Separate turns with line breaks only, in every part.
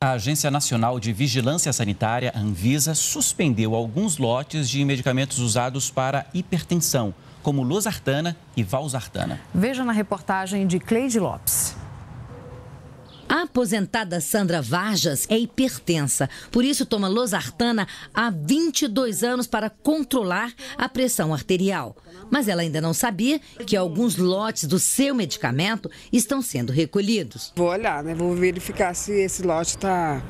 A Agência Nacional de Vigilância Sanitária, Anvisa, suspendeu alguns lotes de medicamentos usados para hipertensão, como losartana e valsartana. Veja
na reportagem de Cleide Lopes aposentada Sandra Vargas é hipertensa, por isso toma losartana há 22 anos para controlar a pressão arterial. Mas ela ainda não sabia que alguns lotes do seu medicamento estão sendo recolhidos. Vou olhar, né? Vou verificar se esse lote está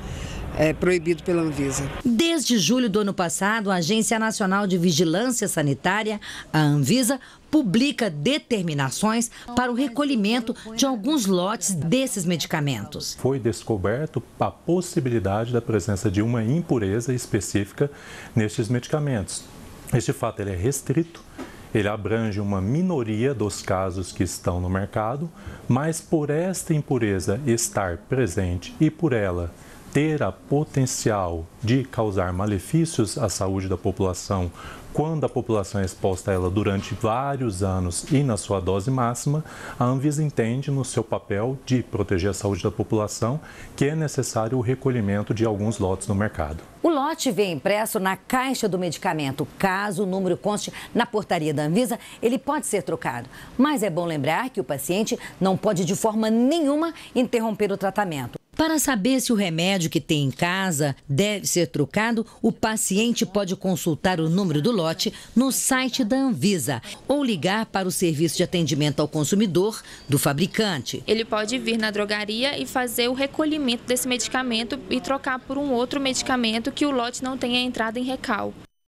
é, proibido pela Anvisa. Desde julho do ano passado, a Agência Nacional de Vigilância Sanitária, a Anvisa, publica determinações para o recolhimento de alguns lotes desses medicamentos.
Foi descoberto a possibilidade da presença de uma impureza específica nestes medicamentos. Este fato é restrito ele abrange uma minoria dos casos que estão no mercado, mas por esta impureza estar presente e por ela ter a potencial de causar malefícios à saúde da população quando a população é exposta a ela durante vários anos e na sua dose máxima, a Anvisa entende no seu papel de proteger a saúde da população que é necessário o recolhimento de alguns lotes no mercado.
O lote vem impresso na caixa do medicamento. Caso o número conste na portaria da Anvisa, ele pode ser trocado. Mas é bom lembrar que o paciente não pode de forma nenhuma interromper o tratamento. Para saber se o remédio que tem em casa deve ser trocado, o paciente pode consultar o número do lote no site da Anvisa ou ligar para o serviço de atendimento ao consumidor do fabricante. Ele pode vir na drogaria e fazer o recolhimento desse medicamento e trocar por um outro medicamento que o lote não tenha entrada em recal.